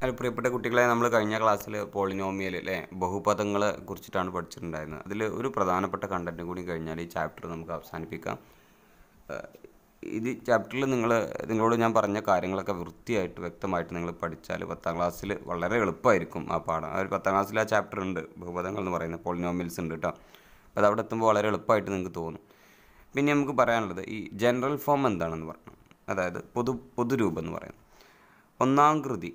അല്ല പ്രിയപ്പെട്ട കുട്ടികളെ നമ്മൾ കഴിഞ്ഞ ക്ലാസ്സിൽ പോളിനോമിയൽ അല്ലേ ബഹുപദങ്ങളെ കുറിച്ചിട്ടാണ് പഠിച്ചിട്ടുണ്ടായിരുന്നത് അതിൽ ഒരു പ്രധാനപ്പെട്ട കണ്ടൻറ്റും കൂടി കഴിഞ്ഞാൽ ഈ ചാപ്റ്റർ നമുക്ക് അവസാനിപ്പിക്കാം ഇത് ചാപ്റ്ററിൽ നിങ്ങൾ നിങ്ങളോട് ഞാൻ പറഞ്ഞ കാര്യങ്ങളൊക്കെ വൃത്തിയായിട്ട് വ്യക്തമായിട്ട് നിങ്ങൾ പഠിച്ചാൽ പത്താം ക്ലാസ്സിൽ വളരെ എളുപ്പമായിരിക്കും ആ പാഠം ഒരു പത്താം ക്ലാസ്സിൽ ആ ചാപ്റ്റർ ഉണ്ട് ബഹുപദങ്ങൾ എന്ന് പറയുന്ന പോളിനോമിയൽസ് ഉണ്ട് കേട്ടോ അപ്പോൾ അത് അവിടെ എത്തുമ്പോൾ വളരെ എളുപ്പമായിട്ട് നിങ്ങൾക്ക് തോന്നും പിന്നെ നമുക്ക് പറയാനുള്ളത് ഈ ജനറൽ ഫോം എന്താണെന്ന് പറഞ്ഞു അതായത് പൊതു പൊതുരൂപം എന്ന് പറയുന്നത് ഒന്നാം കൃതി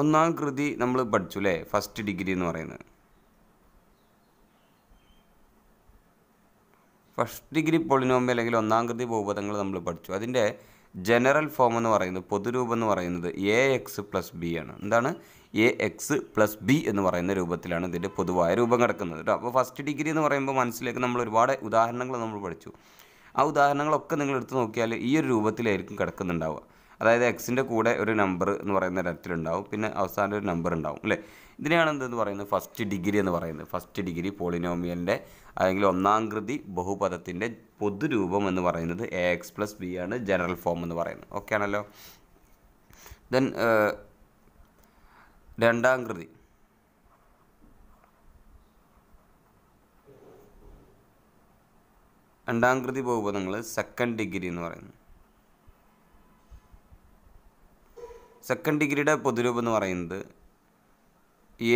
ഒന്നാം കൃതി നമ്മൾ പഠിച്ചു അല്ലേ ഫസ്റ്റ് ഡിഗ്രി എന്ന് പറയുന്നത് ഫസ്റ്റ് ഡിഗ്രി പൊളിനോമി അല്ലെങ്കിൽ ഒന്നാം കൃതി ബഹുപദങ്ങൾ നമ്മൾ പഠിച്ചു അതിൻ്റെ ജനറൽ ഫോം എന്ന് പറയുന്നത് പൊതുരൂപം എന്ന് പറയുന്നത് എ എക്സ് പ്ലസ് ബി ആണ് എന്താണ് എ എക്സ് പ്ലസ് ബി എന്ന് പറയുന്ന രൂപത്തിലാണ് ഇതിൻ്റെ പൊതുവായ രൂപം കിടക്കുന്നത് കേട്ടോ അപ്പോൾ ഫസ്റ്റ് ഡിഗ്രി എന്ന് പറയുമ്പോൾ മനസ്സിലേക്ക് നമ്മൾ ഒരുപാട് ഉദാഹരണങ്ങൾ നമ്മൾ പഠിച്ചു ആ ഉദാഹരണങ്ങളൊക്കെ നിങ്ങൾ എടുത്ത് നോക്കിയാൽ ഈ ഒരു രൂപത്തിലായിരിക്കും കിടക്കുന്നുണ്ടാവുക അതായത് എക്സിൻ്റെ കൂടെ ഒരു നമ്പർ എന്ന് പറയുന്ന ഉണ്ടാവും പിന്നെ അവസാനം ഒരു നമ്പർ ഉണ്ടാവും അല്ലേ ഇതിനെയാണ് എന്തെന്ന് പറയുന്നത് ഫസ്റ്റ് ഡിഗ്രി എന്ന് പറയുന്നത് ഫസ്റ്റ് ഡിഗ്രി പോളിനോമിയലിൻ്റെ അല്ലെങ്കിൽ ഒന്നാം കൃതി ബഹുപദത്തിൻ്റെ പൊതുരൂപം എന്ന് പറയുന്നത് എ എക്സ് പ്ലസ് ബി ആണ് ജനറൽ ഫോം എന്ന് പറയുന്നത് ഓക്കെ ആണല്ലോ ദെൻ രണ്ടാം കൃതി രണ്ടാം കൃതി ബഹുപദങ്ങൾ സെക്കൻഡ് ഡിഗ്രി എന്ന് പറയുന്നത് സെക്കൻഡ് ഡിഗ്രിയുടെ പൊതുരൂപം എന്ന് പറയുന്നത്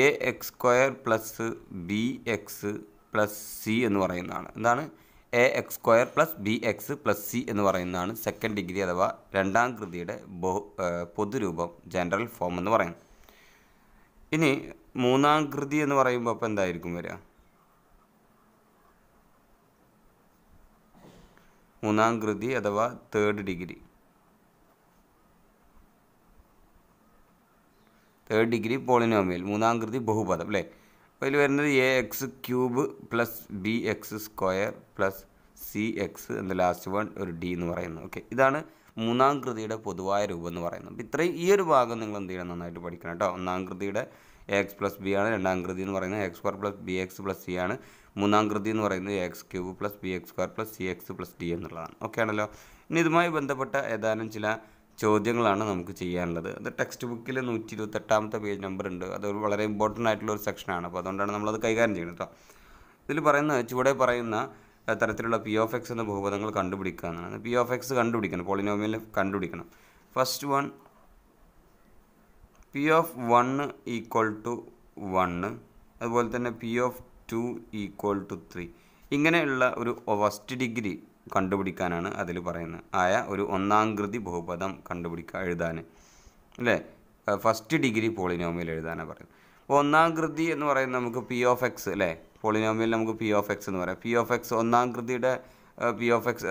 A X square plus B X plus C എന്ന് പറയുന്നതാണ് എന്താണ് A X square plus B X plus C എന്ന് പറയുന്നതാണ് സെക്കൻഡ് ഡിഗ്രി അഥവാ രണ്ടാം കൃതിയുടെ പൊതുരൂപം ജനറൽ ഫോം എന്ന് പറയുന്നത് ഇനി മൂന്നാം കൃതി എന്ന് പറയുമ്പോൾ അപ്പോൾ എന്തായിരിക്കും വരിക മൂന്നാം കൃതി അഥവാ third degree third degree polynomial മൂന്നാം കൃതി ബഹുപദം അല്ലേ അപ്പോൾ ഇതിൽ വരുന്നത് a x cube plus B x square plus c x എന്ന ലാസ്റ്റ് വൺ ഒരു ഡി എന്ന് പറയുന്നത് ഓക്കെ ഇതാണ് മൂന്നാം കൃതിയുടെ പൊതുവായ രൂപം എന്ന് പറയുന്നത് അപ്പോൾ ഇത്രയും ഈ ഒരു ഭാഗം നിങ്ങൾ എന്ത് ചെയ്യണം നന്നായിട്ട് പഠിക്കണം കേട്ടോ ഒന്നാം കൃതിയുടെ എക്സ് പ്ലസ് ബി ആണ് രണ്ടാം കൃതി എന്ന് പറയുന്നത് x square plus B X plus C ആണ് മൂന്നാം കൃതി എന്ന് പറയുന്നത് x cube plus B x square plus c x plus d എന്നുള്ളതാണ് ഓക്കെ ആണല്ലോ ഇനി ഇതുമായി ബന്ധപ്പെട്ട ഏതാനും ചില ചോദ്യങ്ങളാണ് നമുക്ക് ചെയ്യാനുള്ളത് അത് ടെക്സ്റ്റ് ബുക്കിൽ നൂറ്റി ഇരുപത്തെട്ടാമത്തെ പേജ് നമ്പർ ഉണ്ട് അത് വളരെ ഇമ്പോർട്ടൻ്റ് ആയിട്ടുള്ള ഒരു സെക്ഷനാണ് അപ്പോൾ അതുകൊണ്ടാണ് നമ്മളത് കൈകാര്യം ചെയ്യുന്നത് കേട്ടോ ഇതിൽ പറയുന്ന ചുവടെ പറയുന്ന തരത്തിലുള്ള പി ഓഫ് എക്സ് എന്ന ബഹുപദങ്ങൾ കണ്ടുപിടിക്കുക എന്നാണ് പി ഓഫ് എക്സ് കണ്ടുപിടിക്കണം പോളിനോമിയൽ കണ്ടുപിടിക്കണം first one P of one equal to one അതുപോലെ തന്നെ P of two equal to three ഇങ്ങനെയുള്ള ഒരു ഫസ്റ്റ് ഡിഗ്രി കണ്ടുപിടിക്കാനാണ് അതിൽ പറയുന്നത് ആയ ഒരു ഒന്നാംകൃതി ബഹുപദം കണ്ടുപിടിക്കുക എഴുതാൻ അല്ലേ ഫസ്റ്റ് ഡിഗ്രി പോളിനോമിയൽ എഴുതാനാണ് പറയുന്നത് അപ്പോൾ ഒന്നാംകൃതി എന്ന് പറയുന്നത് നമുക്ക് പി ഓഫ് എക്സ് അല്ലേ പോളിനോമിയൽ നമുക്ക് പി ഓഫ് എക്സ് എന്ന് പറയാം പി ഓഫ് എക്സ് ഒന്നാംകൃതിയുടെ പി ഓഫ് എക്സ്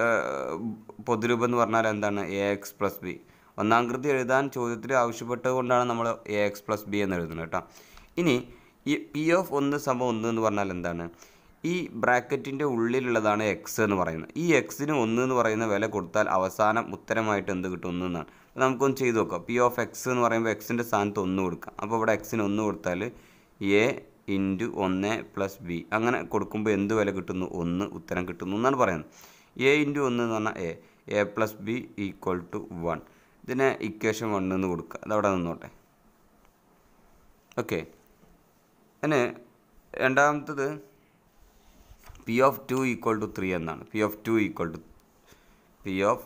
പൊതുരൂപം എന്ന് പറഞ്ഞാൽ എന്താണ് എ എക്സ് പ്ലസ് ബി ഒന്നാംകൃതി എഴുതാൻ ചോദ്യത്തിൽ ആവശ്യപ്പെട്ടത് കൊണ്ടാണ് നമ്മൾ എ എക്സ് പ്ലസ് ബി എന്ന് എഴുതുന്നത് കേട്ടോ ഇനി ഈ പി ഓഫ് ഒന്ന് സമം ഒന്ന് എന്ന് പറഞ്ഞാൽ എന്താണ് ഈ ബ്രാക്കറ്റിൻ്റെ ഉള്ളിലുള്ളതാണ് എക്സ് എന്ന് പറയുന്നത് ഈ എക്സിന് ഒന്ന് എന്ന് പറയുന്ന വില കൊടുത്താൽ അവസാനം ഉത്തരമായിട്ട് എന്ത് കിട്ടും ഒന്ന് എന്നാണ് നമുക്കൊന്ന് ചെയ്ത് നോക്കാം പി ഓഫ് എക്സ് എന്ന് പറയുമ്പോൾ എക്സിൻ്റെ സ്ഥാനത്ത് ഒന്ന് കൊടുക്കാം അപ്പോൾ ഇവിടെ എക്സിന് ഒന്ന് കൊടുത്താൽ എ ഇൻറ്റു ഒന്ന് പ്ലസ് ബി അങ്ങനെ കൊടുക്കുമ്പോൾ എന്ത് വില കിട്ടുന്നു ഒന്ന് ഉത്തരം കിട്ടുന്നു എന്നാണ് പറയുന്നത് എ ഇൻറ്റു ഒന്ന് എന്ന് പറഞ്ഞാൽ A A plus B equal to one ഇതിനെ ഇക്വേഷൻ വൺ എന്ന് കൊടുക്കുക അതവിടെ നിന്നോട്ടെ ഓക്കെ അതിന് രണ്ടാമത്തത് P of two equal to three എന്നാണ് P of two equal to P of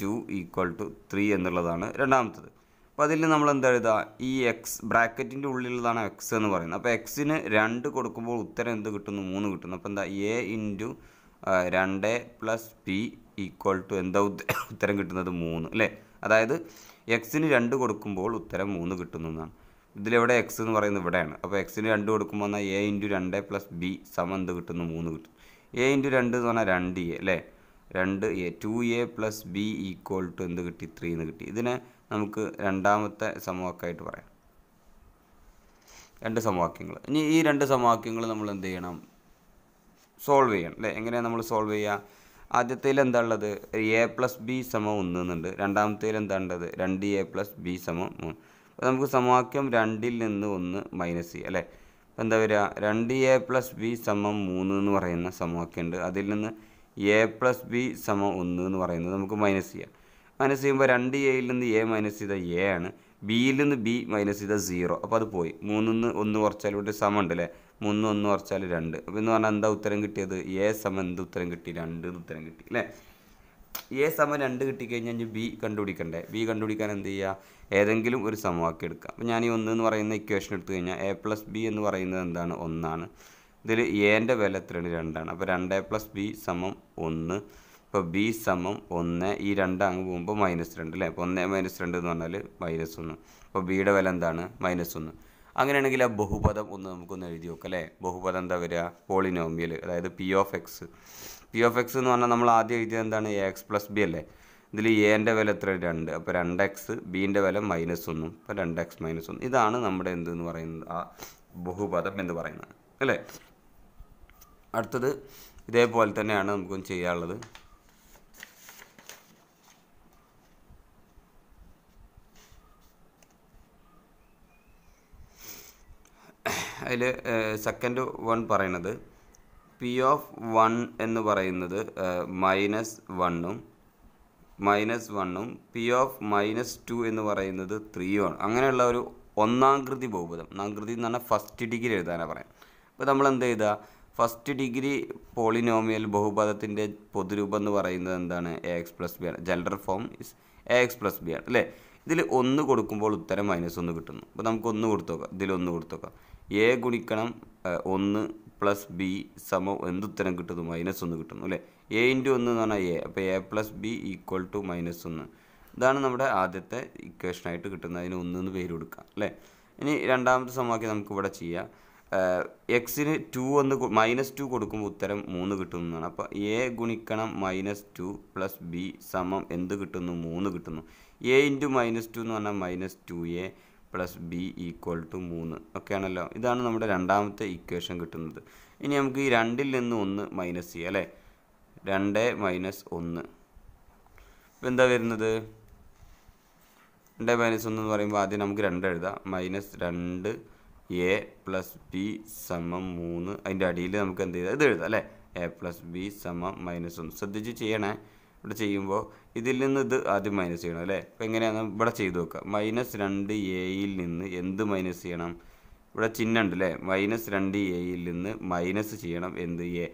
two equal to three എന്നുള്ളതാണ് രണ്ടാമത്തത് അപ്പോൾ അതിൽ നമ്മൾ എന്താ എഴുതുക ഈ എക്സ് ബ്രാക്കറ്റിൻ്റെ ഉള്ളിലുള്ളതാണ് എക്സ് എന്ന് പറയുന്നത് അപ്പോൾ എക്സിന് രണ്ട് കൊടുക്കുമ്പോൾ ഉത്തരം എന്ത് കിട്ടുന്നു മൂന്ന് കിട്ടുന്നു അപ്പോൾ എന്താ എ ഇൻറ്റു രണ്ട് പ്ലസ് പി ഈക്വൽ ടു എന്താ ഉത്തരം കിട്ടുന്നത് മൂന്ന് അല്ലേ അതായത് എക്സിന് രണ്ട് കൊടുക്കുമ്പോൾ ഉത്തരം മൂന്ന് കിട്ടുന്നു എന്നാണ് ഇതിലിവിടെ എക്സ് എന്ന് പറയുന്നത് ഇവിടെയാണ് അപ്പോൾ എക്സിന് രണ്ട് കൊടുക്കുമ്പോൾ എന്നാൽ എ ഇൻറ്റു രണ്ട് പ്ലസ് ബി സമം എന്ത് കിട്ടുന്നു മൂന്ന് കിട്ടും എ ഇൻറ്റു രണ്ട് എന്ന് പറഞ്ഞാൽ രണ്ട് എ അല്ലേ രണ്ട് A two A plus B equal to എന്ത് കിട്ടി ത്രീ എന്ന് കിട്ടി ഇതിനെ നമുക്ക് രണ്ടാമത്തെ സമവാക്യമായിട്ട് പറയാം രണ്ട് സമവാക്യങ്ങൾ ഇനി ഈ രണ്ട് സമവാക്യങ്ങൾ നമ്മൾ എന്ത് ചെയ്യണം സോൾവ് ചെയ്യണം അല്ലേ എങ്ങനെയാണ് നമ്മൾ സോൾവ് ചെയ്യുക ആദ്യത്തേൽ എന്താ ഉള്ളത് എ പ്ലസ് ബി സമം ഒന്ന് എന്നുണ്ട് രണ്ടാമത്തേൽ എന്താ ഉള്ളത് രണ്ട് എ പ്ലസ് ബി സമം മൂന്ന് അപ്പോൾ നമുക്ക് സമവാക്യം രണ്ടിൽ നിന്ന് ഒന്ന് മൈനസ് ചെയ്യുക അല്ലേ അപ്പോൾ എന്താ വരിക രണ്ട് എ പ്ലസ് ബി സമം മൂന്ന് എന്ന് പറയുന്ന ഉണ്ട് അതിൽ നിന്ന് എ പ്ലസ് ബി സമം ഒന്ന് എന്ന് പറയുന്നത് നമുക്ക് മൈനസ് ചെയ്യാം മൈനസ് ചെയ്യുമ്പോൾ രണ്ട് എയിൽ നിന്ന് എ മൈനസ് ചെയ്ത എ ആണ് ബിയിൽ നിന്ന് ബി മൈനസ് ചെയ്ത സീറോ അപ്പോൾ അത് പോയി മൂന്നിന്ന് ഒന്ന് കുറച്ചാൽ ഇവിടെ സമം ഉണ്ട് അല്ലേ മൂന്ന് ഒന്ന് കുറച്ചാൽ രണ്ട് അപ്പോൾ എന്ന് പറഞ്ഞാൽ എന്താ ഉത്തരം കിട്ടിയത് എ സമം എന്ത് ഉത്തരം കിട്ടി രണ്ട് ഉത്തരം കിട്ടി അല്ലേ എ സമം രണ്ട് കിട്ടിക്കഴിഞ്ഞാൽ ഇനി ബി കണ്ടുപിടിക്കണ്ടേ ബി കണ്ടുപിടിക്കാൻ എന്ത് ചെയ്യുക ഏതെങ്കിലും ഒരു സമവാക്യം എടുക്കുക അപ്പോൾ ഞാൻ ഈ ഒന്ന് എന്ന് പറയുന്ന ഇക്വേഷൻ എടുത്തു കഴിഞ്ഞാൽ എ പ്ലസ് ബി എന്ന് പറയുന്നത് എന്താണ് ഒന്നാണ് ഇതിൽ എൻ്റെ വില എത്രയാണ് രണ്ടാണ് അപ്പോൾ രണ്ട് എ പ്ലസ് ബി സമം ഒന്ന് ഇപ്പോൾ ബി സമം ഒന്ന് ഈ രണ്ട് അങ്ങ് പോകുമ്പോൾ മൈനസ് രണ്ട് അല്ലേ അപ്പോൾ ഒന്ന് മൈനസ് രണ്ട് എന്ന് പറഞ്ഞാൽ മൈനസ് ഒന്ന് അപ്പോൾ ബിയുടെ വില എന്താണ് മൈനസ് ഒന്ന് അങ്ങനെയാണെങ്കിൽ ആ ബഹുപദം ഒന്ന് നമുക്കൊന്ന് എഴുതി നോക്കാം അല്ലേ ബഹുപദം എന്താ വരിക പോളിനോമിയൽ അതായത് P of X P of X എന്ന് പറഞ്ഞാൽ നമ്മൾ ആദ്യം എഴുതിയത് എന്താണ് എ എക്സ് പ്ലസ് ബി അല്ലേ ഇതിൽ എൻ്റെ വില എത്ര രണ്ട് അപ്പോൾ രണ്ട് എക്സ് ബീൻ്റെ വില മൈനസ് ഒന്നും അപ്പോൾ രണ്ട് എക്സ് മൈനസ് ഒന്നും ഇതാണ് നമ്മുടെ എന്തെന്ന് പറയുന്നത് ആ ബഹുപദം എന്ന് പറയുന്നത് അല്ലേ അടുത്തത് ഇതേപോലെ തന്നെയാണ് നമുക്കൊന്ന് ചെയ്യാനുള്ളത് അതിൽ സെക്കൻഡ് വൺ പറയണത് പി ഓഫ് വൺ എന്ന് പറയുന്നത് മൈനസ് വണ്ണും മൈനസ് വണ്ണും പി ഓഫ് മൈനസ് ടു എന്ന് പറയുന്നത് ത്രീയുമാണ് അങ്ങനെയുള്ള ഒരു ഒന്നാംകൃതി ബഹുപദം ഒന്നാംകൃതി എന്ന് പറഞ്ഞാൽ ഫസ്റ്റ് ഡിഗ്രി എഴുതാനാണ് പറയാം അപ്പോൾ നമ്മൾ എന്ത് ചെയ്താൽ ഫസ്റ്റ് ഡിഗ്രി പോളിനോമിയൽ ബഹുപദത്തിൻ്റെ പൊതുരൂപം എന്ന് പറയുന്നത് എന്താണ് എ എക്സ് പ്ലസ് ബി ആണ് general form is A X plus B ആണ് അല്ലേ ഇതിൽ ഒന്ന് കൊടുക്കുമ്പോൾ ഉത്തരം മൈനസ് ഒന്ന് കിട്ടുന്നു അപ്പോൾ നമുക്ക് ഒന്ന് കൊടുത്തു നോക്കാം ഇതിൽ ഒന്ന് കൊടുത്തു നോക്കാം എ ഗുണിക്കണം ഒന്ന് പ്ലസ് ബി സമം ഉത്തരം കിട്ടുന്നു മൈനസ് ഒന്ന് കിട്ടുന്നു അല്ലേ എ ഇൻറ്റു ഒന്ന് എന്ന് പറഞ്ഞാൽ എ അപ്പോൾ A plus B equal to minus ഒന്ന് ഇതാണ് നമ്മുടെ ആദ്യത്തെ ഇക്വേഷനായിട്ട് കിട്ടുന്നത് അതിന് ഒന്ന് എന്ന് പേര് കൊടുക്കാം അല്ലേ ഇനി രണ്ടാമത്തെ സമവാക്യം നമുക്ക് ഇവിടെ ചെയ്യാം എക്സിന് ടു ഒന്ന് മൈനസ് ടു കൊടുക്കുമ്പോൾ ഉത്തരം മൂന്ന് കിട്ടുന്നതാണ് അപ്പോൾ എ ഗുണിക്കണം മൈനസ് ടു പ്ലസ് ബി സമം എന്ത് കിട്ടുന്നു മൂന്ന് കിട്ടുന്നു എ ഇൻറ്റു മൈനസ് ടു എന്ന് പറഞ്ഞാൽ minus two A plus B equal to മൂന്ന് ഒക്കെയാണല്ലോ ഇതാണ് നമ്മുടെ രണ്ടാമത്തെ ഇക്വേഷൻ കിട്ടുന്നത് ഇനി നമുക്ക് ഈ രണ്ടിൽ നിന്ന് ഒന്ന് മൈനസ് ചെയ്യാം അല്ലേ രണ്ട് മൈനസ് ഒന്ന് ഇപ്പം എന്താ വരുന്നത് രണ്ട് മൈനസ് ഒന്ന് എന്ന് പറയുമ്പോൾ ആദ്യം നമുക്ക് രണ്ട് എഴുതാം മൈനസ് രണ്ട് എ പ്ലസ് ബി സമം മൂന്ന് അതിൻ്റെ അടിയിൽ നമുക്ക് എന്ത് ചെയ്താൽ ഇത് എഴുതാം അല്ലേ എ പ്ലസ് ബി സമം മൈനസ് ഒന്ന് ശ്രദ്ധിച്ച് ചെയ്യണേ ഇവിടെ ചെയ്യുമ്പോൾ ഇതിൽ നിന്ന് ഇത് ആദ്യം മൈനസ് ചെയ്യണം അല്ലേ അപ്പോൾ എങ്ങനെയാണ് ഇവിടെ ചെയ്തു നോക്കുക മൈനസ് രണ്ട് എയിൽ നിന്ന് എന്ത് മൈനസ് ചെയ്യണം ഇവിടെ ചിഹ്നം ഉണ്ട് അല്ലേ മൈനസ് രണ്ട് എയിൽ നിന്ന് മൈനസ് ചെയ്യണം എന്ത് എ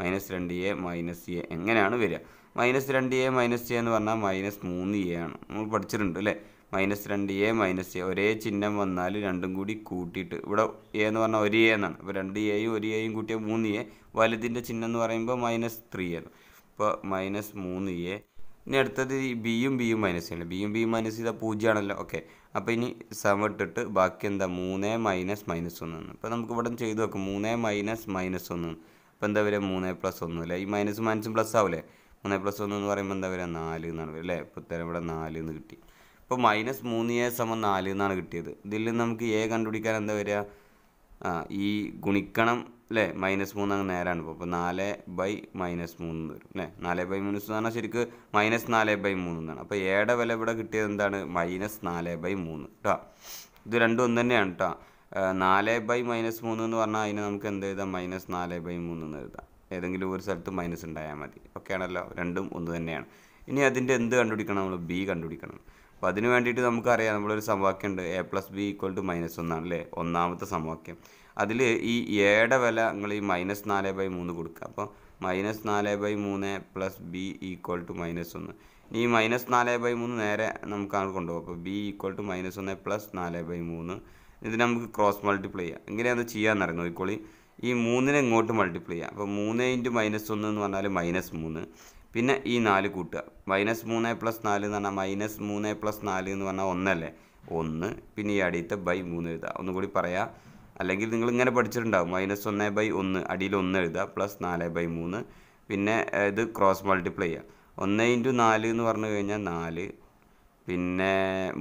മൈനസ് രണ്ട് എ മൈനസ് എ എങ്ങനെയാണ് വരിക മൈനസ് രണ്ട് എ മൈനസ് എ എന്ന് പറഞ്ഞാൽ മൈനസ് മൂന്ന് എ ആണ് നമ്മൾ പഠിച്ചിട്ടുണ്ട് അല്ലേ മൈനസ് രണ്ട് എ മൈനസ് എ ഒരേ ചിഹ്നം വന്നാൽ രണ്ടും കൂടി കൂട്ടിയിട്ട് ഇവിടെ എ എന്ന് പറഞ്ഞാൽ ഒരു എ എന്നാണ് അപ്പോൾ രണ്ട് എയും ഒരു എയും കൂട്ടിയാൽ മൂന്ന് എ വലുതിൻ്റെ ചിഹ്നം എന്ന് പറയുമ്പോൾ മൈനസ് ത്രീ ആണ് ഇപ്പോൾ മൈനസ് മൂന്ന് എ ഇനി അടുത്തത് ബിയും ബിയും മൈനസ് ചെയ്യണം ബിയും ബിയും മൈനസ് ചെയ്താൽ പൂജ്യമാണല്ലോ ഓക്കെ അപ്പോൾ ഇനി സമ ഇട്ടിട്ട് ബാക്കി എന്താ മൂന്ന് മൈനസ് മൈനസ് ഒന്ന് അപ്പോൾ നമുക്ക് ഇവിടെ ചെയ്ത് നോക്കും മൂന്ന് മൈനസ് മൈനസ് ഒന്ന് അപ്പോൾ എന്താ വരിക മൂന്ന് പ്ലസ് ഒന്ന് അല്ലേ ഈ മൈനസ് മൈനസും പ്ലസ് ആവില്ലേ മൂന്ന് പ്ലസ് ഒന്ന് എന്ന് പറയുമ്പോൾ എന്താ വരിക നാല് എന്നാണ് വരിക അല്ലേ ഇപ്പോൾ ഉത്തരം ഇവിടെ നാല് എന്ന് കിട്ടി ഇപ്പോൾ മൈനസ് മൂന്ന് എ സമം നാല് എന്നാണ് കിട്ടിയത് ഇതിൽ നിന്ന് നമുക്ക് എ കണ്ടുപിടിക്കാൻ എന്താ വരിക ആ ഈ ഗുണിക്കണം അല്ലേ മൈനസ് മൂന്ന് അങ്ങ് നേരാണ് ഇപ്പോൾ അപ്പോൾ നാല് ബൈ മൈനസ് മൂന്ന് വരും അല്ലേ നാല് ബൈ മൂന്ന് എന്ന് പറഞ്ഞാൽ ശരിക്ക് മൈനസ് നാല് ബൈ മൂന്ന് എന്നാണ് അപ്പോൾ ഏടെ വില ഇവിടെ കിട്ടിയത് എന്താണ് മൈനസ് നാല് ബൈ മൂന്ന് കേട്ടോ ഇത് രണ്ടും ഒന്ന് തന്നെയാണ് കേട്ടോ നാല് ബൈ മൈനസ് മൂന്ന് എന്ന് പറഞ്ഞാൽ അതിന് നമുക്ക് എന്ത് എഴുതാം മൈനസ് നാല് ബൈ മൂന്ന് എന്ന് എഴുതാം ഏതെങ്കിലും ഒരു സ്ഥലത്ത് മൈനസ് ഉണ്ടായാൽ മതി ഓക്കെ ആണല്ലോ രണ്ടും ഒന്ന് തന്നെയാണ് ഇനി അതിൻ്റെ എന്ത് കണ്ടുപിടിക്കണം നമ്മൾ ബി കണ്ടുപിടിക്കണം അപ്പോൾ അതിന് വേണ്ടിയിട്ട് നമുക്കറിയാം നമ്മളൊരു സമവാക്യം ഉണ്ട് A plus B equal to minus ഒന്നാണ് അല്ലേ ഒന്നാമത്തെ സമവാക്യം അതിൽ ഈ എയുടെ വില നിങ്ങൾ ഈ മൈനസ് നാല് ബൈ മൂന്ന് കൊടുക്കുക അപ്പോൾ മൈനസ് നാല് ബൈ മൂന്ന് plus B equal to minus ഒന്ന് ഈ മൈനസ് നാല് ബൈ മൂന്ന് നേരെ നമുക്ക് അങ്ങനെ കൊണ്ടുപോകും അപ്പോൾ ബി ഈക്വൽ ടു മൈനസ് ഒന്ന് പ്ലസ് നാല് ബൈ മൂന്ന് ഇത് നമുക്ക് ക്രോസ് മൾട്ടിപ്ലൈ ചെയ്യാം എങ്ങനെയാണ് അത് ചെയ്യാമെന്നറിയാം നോക്കിക്കോളി ഈ മൂന്നിനെ ഇങ്ങോട്ട് മൾട്ടിപ്ലൈ ചെയ്യാം അപ്പോൾ മൂന്ന് ഇൻറ്റു മൈനസ് ഒന്ന് എന്ന് പറഞ്ഞാൽ മൈനസ് മൂന്ന് പിന്നെ ഈ നാല് കൂട്ടുക മൈനസ് മൂന്ന് പ്ലസ് നാല് എന്ന് പറഞ്ഞാൽ മൈനസ് മൂന്ന് പ്ലസ് നാല് എന്ന് പറഞ്ഞാൽ ഒന്നല്ലേ ഒന്ന് പിന്നെ ഈ അടിയത്തെ ബൈ മൂന്ന് എഴുതുക ഒന്നുകൂടി പറയാം അല്ലെങ്കിൽ നിങ്ങൾ ഇങ്ങനെ പഠിച്ചിട്ടുണ്ടാകും മൈനസ് ഒന്ന് ബൈ ഒന്ന് അടിയിൽ ഒന്ന് എഴുതുക പ്ലസ് നാല് ബൈ മൂന്ന് പിന്നെ ഇത് ക്രോസ് മൾട്ടിപ്ലൈ ചെയ്യുക ഒന്ന് ഇൻറ്റു നാല് എന്ന് പറഞ്ഞു കഴിഞ്ഞാൽ നാല് പിന്നെ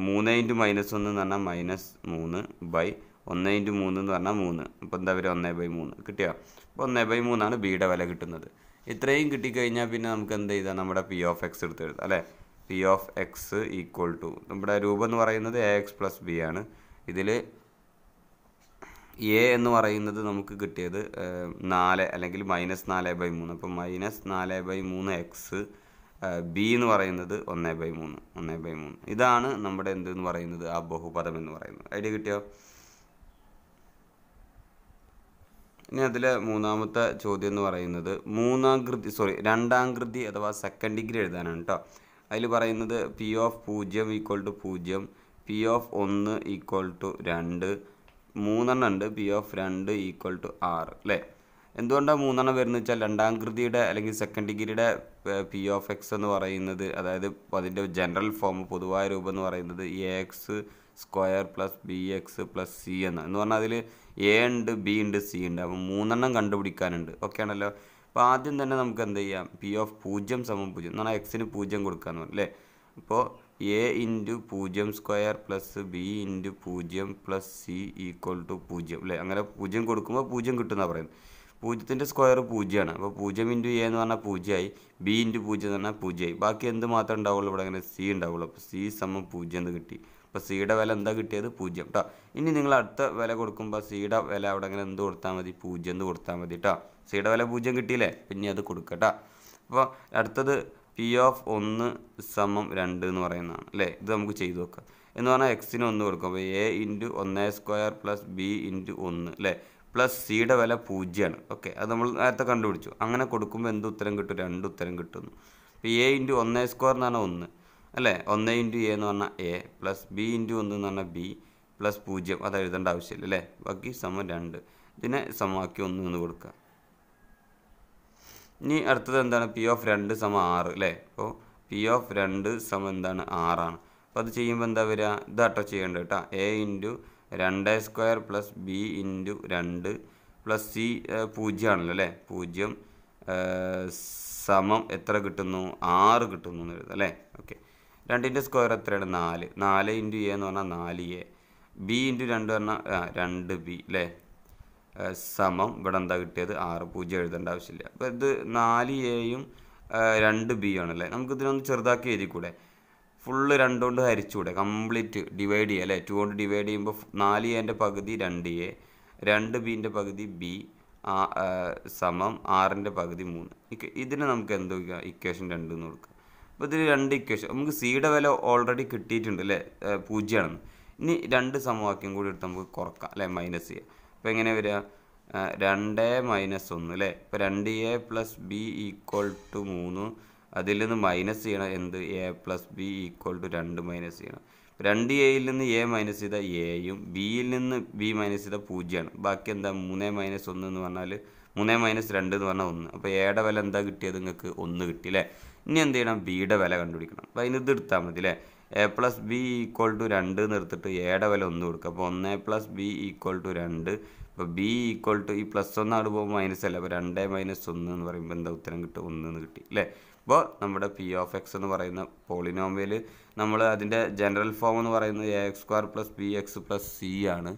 മൂന്ന് ഇൻറ്റു മൈനസ് ഒന്ന് എന്ന് പറഞ്ഞാൽ മൈനസ് മൂന്ന് ബൈ ഒന്ന് ഇൻറ്റു മൂന്ന് എന്ന് പറഞ്ഞാൽ മൂന്ന് അപ്പോൾ എന്താ പറയുക ഒന്ന് ബൈ മൂന്ന് കിട്ടിയ അപ്പോൾ ഒന്ന് ബൈ മൂന്നാണ് ബിയുടെ വില കിട്ടുന്നത് ഇത്രയും കിട്ടിക്കഴിഞ്ഞാൽ പിന്നെ നമുക്ക് എന്ത് ചെയ്താൽ നമ്മുടെ പി ഓഫ് എക്സ് എടുത്ത് എഴുതാം അല്ലേ P of X equal to നമ്മുടെ രൂപം എന്ന് പറയുന്നത് എ എക്സ് പ്ലസ് ബി ആണ് ഇതിൽ എ എന്ന് പറയുന്നത് നമുക്ക് കിട്ടിയത് നാല് അല്ലെങ്കിൽ മൈനസ് നാല് ബൈ മൂന്ന് അപ്പോൾ മൈനസ് നാല് ബൈ മൂന്ന് എക്സ് ബി എന്ന് പറയുന്നത് ഒന്ന് ബൈ മൂന്ന് ഒന്ന് ബൈ മൂന്ന് ഇതാണ് നമ്മുടെ എന്തെന്ന് പറയുന്നത് ആ ബഹുപദം എന്ന് പറയുന്നത് ഐഡിയ കിട്ടിയോ ഇനി അതിലെ മൂന്നാമത്തെ ചോദ്യം എന്ന് പറയുന്നത് മൂന്നാം കൃതി സോറി രണ്ടാം കൃതി അഥവാ സെക്കൻഡ് ഡിഗ്രി എഴുതാനാണ് കേട്ടോ അതിൽ പറയുന്നത് പി ഓഫ് പൂജ്യം ഈക്വൾ ടു പൂജ്യം പി ഓഫ് ഒന്ന് ഈക്വൾ ടു രണ്ട് മൂന്നെണ്ണം ഉണ്ട് പി ഓഫ് രണ്ട് ഈക്വൽ ടു ആറ് അല്ലേ എന്തുകൊണ്ടാണ് മൂന്നെണ്ണം വരുന്നത് വെച്ചാൽ രണ്ടാം കൃതിയുടെ അല്ലെങ്കിൽ സെക്കൻഡ് ഡിഗ്രിയുടെ പി ഓഫ് എക്സ് എന്ന് പറയുന്നത് അതായത് അതിൻ്റെ ജനറൽ ഫോം പൊതുവായ രൂപം എന്ന് പറയുന്നത് A X square plus B X plus C എന്ന് എന്ന് പറഞ്ഞാൽ അതിൽ എ ഉണ്ട് ബി ഉണ്ട് സി ഉണ്ട് അപ്പം മൂന്നെണ്ണം കണ്ടുപിടിക്കാനുണ്ട് ഓക്കെ ആണല്ലോ അപ്പോൾ ആദ്യം തന്നെ നമുക്ക് എന്ത് ചെയ്യാം പി ഓഫ് പൂജ്യം സമം പൂജ്യം എന്ന് പറഞ്ഞാൽ എക്സിന് പൂജ്യം കൊടുക്കാമെന്ന് പറഞ്ഞു അല്ലേ അപ്പോൾ എ ഇൻറ്റു പൂജ്യം സ്ക്വയർ പ്ലസ് ബി ഇൻറ്റു പൂജ്യം പ്ലസ് സി ഈക്വൽ ടു പൂജ്യം അല്ലേ അങ്ങനെ പൂജ്യം കൊടുക്കുമ്പോൾ പൂജ്യം കിട്ടുമെന്നാണ് പറയും പൂജ്യത്തിൻ്റെ സ്ക്വയർ പൂജ്യമാണ് അപ്പോൾ പൂജ്യം ഇൻറ്റു എ എന്ന് പറഞ്ഞാൽ പൂജ്യമായി ബി ഇൻറ്റു പൂജ്യം എന്ന് പറഞ്ഞാൽ പൂജ്യമായി ബാക്കി എന്ത് മാത്രമേ ഉണ്ടാവുള്ളൂ ഇവിടെ അങ്ങനെ സി ഉണ്ടാവുള്ളൂ അപ്പോൾ സി സമം പൂജ്യം എന്ന് കിട്ടി അപ്പോൾ സിയുടെ വില എന്താ കിട്ടിയത് പൂജ്യം കേട്ടോ ഇനി നിങ്ങൾ അടുത്ത വില കൊടുക്കുമ്പോൾ സിയുടെ വില അവിടെ അങ്ങനെ എന്ത് കൊടുത്താൽ മതി പൂജ്യം എന്ന് കൊടുത്താൽ മതി കേട്ടോ സിയുടെ വില പൂജ്യം കിട്ടിയില്ലേ പിന്നെ അത് കൊടുക്കട്ടോ അപ്പോൾ അടുത്തത് പി ഓഫ് ഒന്ന് സമം രണ്ട് എന്ന് പറയുന്നതാണ് അല്ലേ ഇത് നമുക്ക് ചെയ്തു നോക്കാം എന്ന് പറഞ്ഞാൽ എക്സിന് ഒന്ന് കൊടുക്കും അപ്പോൾ എ ഇൻറ്റു ഒന്ന് സ്ക്വയർ പ്ലസ് ബി ഇൻറ്റു ഒന്ന് അല്ലേ പ്ലസ് സിയുടെ വില പൂജ്യമാണ് ഓക്കെ അത് നമ്മൾ നേരത്തെ കണ്ടുപിടിച്ചു അങ്ങനെ കൊടുക്കുമ്പോൾ എന്ത് ഉത്തരം കിട്ടും രണ്ട് ഉത്തരം കിട്ടുന്നു അപ്പോൾ എ ഇൻറ്റു ഒന്ന് സ്ക്വയർ എന്ന് പറഞ്ഞാൽ ഒന്ന് അല്ലേ ഒന്ന് ഇൻറ്റു എ എന്ന് പറഞ്ഞാൽ എ പ്ലസ് ബി ഇൻറ്റു ഒന്ന് എന്ന് പറഞ്ഞാൽ ബി പ്ലസ് പൂജ്യം അത് എഴുതേണ്ട ആവശ്യമില്ല അല്ലേ ബാക്കി സമം രണ്ട് ഇതിനെ സമവാക്യം ഒന്ന് എന്ന് കൊടുക്കുക ഇനി അടുത്തത് എന്താണ് പി ഓഫ് രണ്ട് സമ ആറ് അല്ലേ അപ്പോൾ പി ഓഫ് രണ്ട് സമ എന്താണ് ആറാണ് അപ്പോൾ അത് ചെയ്യുമ്പോൾ എന്താ വരിക ഇത് അട്ടോ ചെയ്യേണ്ടത് കേട്ടോ എ ഇൻറ്റു രണ്ട് സ്ക്വയർ പ്ലസ് ബി ഇൻറ്റു രണ്ട് പ്ലസ് സി പൂജ്യമാണല്ലോ അല്ലേ പൂജ്യം സമം എത്ര കിട്ടുന്നു ആറ് കിട്ടുന്നു എന്ന് എഴുതാം അല്ലേ ഓക്കെ രണ്ടിൻ്റെ സ്ക്വയർ എത്രയാണ് നാല് നാല് ഇൻറ്റു എ എന്ന് പറഞ്ഞാൽ നാല് എ ബി ഇൻറ്റു രണ്ട് പറഞ്ഞാൽ രണ്ട് ബി അല്ലേ സമം ഇവിടെ എന്താ കിട്ടിയത് ആറ് പൂജ്യം എഴുതേണ്ട ആവശ്യമില്ല അപ്പോൾ ഇത് നാല് എയും രണ്ട് ബി ആണല്ലേ നമുക്ക് ഇതിനൊന്ന് ചെറുതാക്കി എഴുതിക്കൂടെ ഫുള്ള് രണ്ടുകൊണ്ട് ഹരിച്ചുകൂടെ കംപ്ലീറ്റ് ഡിവൈഡ് ചെയ്യുക അല്ലേ ടു കൊണ്ട് ഡിവൈഡ് ചെയ്യുമ്പോൾ നാല് എൻ്റെ പകുതി രണ്ട് എ രണ്ട് ബീൻ്റെ പകുതി ബി സമം ആറിൻ്റെ പകുതി മൂന്ന് ഇതിനെ നമുക്ക് എന്ത് വയ്ക്കുക ഇക്വേഷൻ രണ്ട് എന്ന് കൊടുക്കുക അപ്പോൾ ഇതിൽ രണ്ട് ഇക്വേഷൻ നമുക്ക് സിയുടെ വില ഓൾറെഡി കിട്ടിയിട്ടുണ്ട് അല്ലേ പൂജ്യമാണെന്ന് ഇനി രണ്ട് സമവാക്യം കൂടി എടുത്ത് നമുക്ക് കുറക്കാം അല്ലേ മൈനസ് ചെയ്യാം അപ്പോൾ എങ്ങനെ വരിക രണ്ട് മൈനസ് ഒന്ന് അല്ലേ ഇപ്പോൾ രണ്ട് A plus B equal to മൂന്ന് അതിൽ നിന്ന് മൈനസ് ചെയ്യണം എന്ത് A plus B equal to രണ്ട് മൈനസ് ചെയ്യണം രണ്ട് എയിൽ നിന്ന് എ മൈനസ് ചെയ്ത എയും ബിയിൽ നിന്ന് ബി മൈനസ് ചെയ്ത പൂജ്യമാണ് ബാക്കി എന്താ മൂന്ന് മൈനസ് ഒന്ന് എന്ന് പറഞ്ഞാൽ മൂന്ന് മൈനസ് രണ്ട് എന്ന് പറഞ്ഞാൽ ഒന്ന് അപ്പോൾ എയുടെ വില എന്താ കിട്ടിയത് നിങ്ങൾക്ക് ഒന്ന് കിട്ടി അല്ലേ ഇനി എന്ത് ചെയ്യണം ബിയുടെ വില കണ്ടുപിടിക്കണം അപ്പോൾ അതിന് ഇത് എടുത്താൽ മതി അല്ലേ A plus B equal to രണ്ട് നിർത്തിട്ട് എയുടെ വില ഒന്ന് കൊടുക്കുക അപ്പോൾ ഒന്ന് പ്ലസ് ബി ഈക്വൽ ടു രണ്ട് അപ്പോൾ ബി ഈക്വൽ ടു ഈ പ്ലസ് ഒന്ന് അവിടെ പോകുമ്പോൾ മൈനസ് അല്ല അപ്പോൾ രണ്ട് മൈനസ് ഒന്ന് എന്ന് പറയുമ്പോൾ എന്താ ഉത്തരം കിട്ടും ഒന്ന് എന്ന് കിട്ടി അല്ലേ അപ്പോൾ നമ്മുടെ പി ഓഫ് എക്സ് എന്ന് പറയുന്ന പോളിനോമിയൽ നമ്മൾ അതിൻ്റെ ജനറൽ ഫോം എന്ന് പറയുന്നത് A X square plus B X plus C ആണ്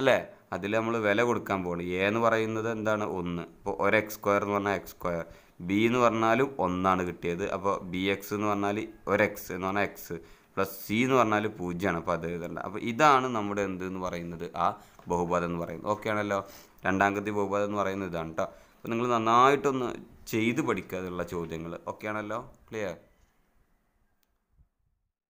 അല്ലേ അതിൽ നമ്മൾ വില കൊടുക്കാൻ പോകണം എ എന്ന് പറയുന്നത് എന്താണ് ഒന്ന് ഇപ്പോൾ ഒരു എക്സ് സ്ക്വയർ എന്ന് പറഞ്ഞാൽ എക്സ് സ്ക്വയർ ബി എന്ന് പറഞ്ഞാലും ഒന്നാണ് കിട്ടിയത് അപ്പോൾ ബി എക്സ് എന്ന് പറഞ്ഞാൽ ഒരു എക്സ് എന്ന് പറഞ്ഞാൽ എക്സ് പ്ലസ് സി എന്ന് പറഞ്ഞാൽ പൂജ്യമാണ് അപ്പോൾ അത് ഇതല്ല അപ്പോൾ ഇതാണ് നമ്മുടെ എന്ത് എന്ന് പറയുന്നത് ആ ബഹുപദം എന്ന് പറയുന്നത് ഓക്കെ ആണല്ലോ രണ്ടാമത്തെ ബഹുപദം എന്ന് പറയുന്നത് ഇതാണ് കേട്ടോ അപ്പോൾ നിങ്ങൾ നന്നായിട്ടൊന്ന് ചെയ്ത് പഠിക്കാതുള്ള ചോദ്യങ്ങൾ ഓക്കെ ആണല്ലോ ക്ലിയർ